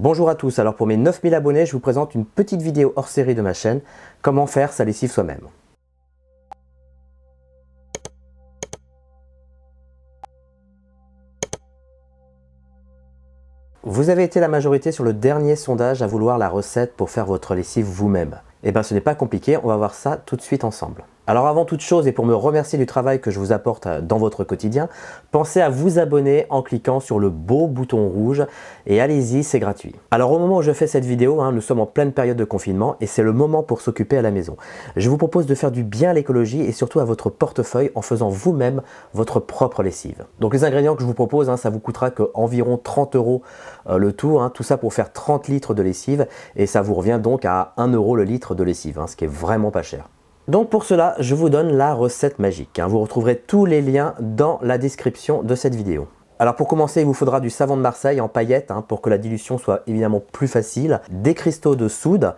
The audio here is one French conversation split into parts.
Bonjour à tous, alors pour mes 9000 abonnés, je vous présente une petite vidéo hors série de ma chaîne, comment faire sa lessive soi-même. Vous avez été la majorité sur le dernier sondage à vouloir la recette pour faire votre lessive vous-même. Et eh bien ce n'est pas compliqué, on va voir ça tout de suite ensemble. Alors avant toute chose et pour me remercier du travail que je vous apporte euh, dans votre quotidien, pensez à vous abonner en cliquant sur le beau bouton rouge et allez-y, c'est gratuit. Alors au moment où je fais cette vidéo, hein, nous sommes en pleine période de confinement et c'est le moment pour s'occuper à la maison. Je vous propose de faire du bien à l'écologie et surtout à votre portefeuille en faisant vous-même votre propre lessive. Donc les ingrédients que je vous propose, hein, ça vous coûtera que environ 30 euros euh, le tout, hein, tout ça pour faire 30 litres de lessive et ça vous revient donc à 1 euro le litre de lessive, ce qui est vraiment pas cher. Donc pour cela, je vous donne la recette magique. Hein. Vous retrouverez tous les liens dans la description de cette vidéo. Alors pour commencer, il vous faudra du savon de Marseille en paillettes hein, pour que la dilution soit évidemment plus facile, des cristaux de soude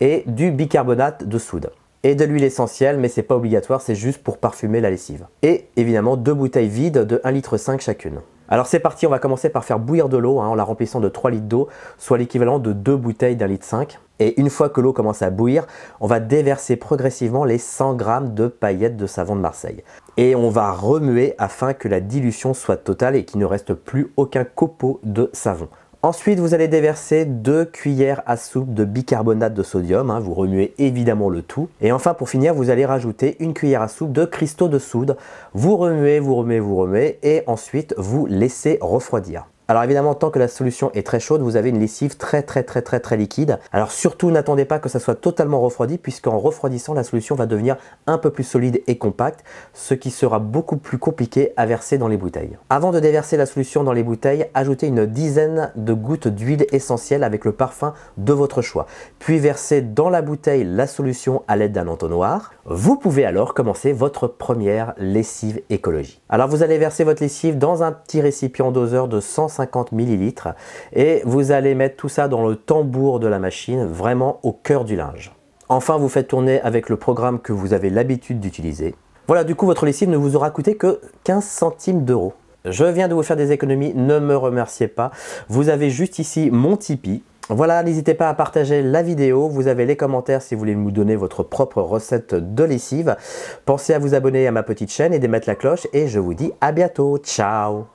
et du bicarbonate de soude. Et de l'huile essentielle, mais c'est pas obligatoire, c'est juste pour parfumer la lessive. Et évidemment deux bouteilles vides de 1,5 litre chacune. Alors c'est parti, on va commencer par faire bouillir de l'eau hein, en la remplissant de 3 litres d'eau, soit l'équivalent de 2 bouteilles d'un litre 5. Et une fois que l'eau commence à bouillir, on va déverser progressivement les 100 g de paillettes de savon de Marseille. Et on va remuer afin que la dilution soit totale et qu'il ne reste plus aucun copeau de savon. Ensuite, vous allez déverser 2 cuillères à soupe de bicarbonate de sodium. Hein. vous remuez évidemment le tout. Et enfin, pour finir, vous allez rajouter une cuillère à soupe de cristaux de soude. Vous remuez, vous remuez, vous remuez. Et ensuite, vous laissez refroidir. Alors évidemment, tant que la solution est très chaude, vous avez une lessive très très très très très liquide. Alors surtout, n'attendez pas que ça soit totalement refroidi, puisqu'en refroidissant, la solution va devenir un peu plus solide et compacte, ce qui sera beaucoup plus compliqué à verser dans les bouteilles. Avant de déverser la solution dans les bouteilles, ajoutez une dizaine de gouttes d'huile essentielle avec le parfum de votre choix. Puis versez dans la bouteille la solution à l'aide d'un entonnoir. Vous pouvez alors commencer votre première lessive écologique. Alors vous allez verser votre lessive dans un petit récipient doseur de 100 50 millilitres et vous allez mettre tout ça dans le tambour de la machine, vraiment au cœur du linge. Enfin, vous faites tourner avec le programme que vous avez l'habitude d'utiliser. Voilà, du coup, votre lessive ne vous aura coûté que 15 centimes d'euros. Je viens de vous faire des économies, ne me remerciez pas. Vous avez juste ici mon Tipeee. Voilà, n'hésitez pas à partager la vidéo. Vous avez les commentaires si vous voulez nous donner votre propre recette de lessive. Pensez à vous abonner à ma petite chaîne et d'émettre la cloche. Et je vous dis à bientôt. Ciao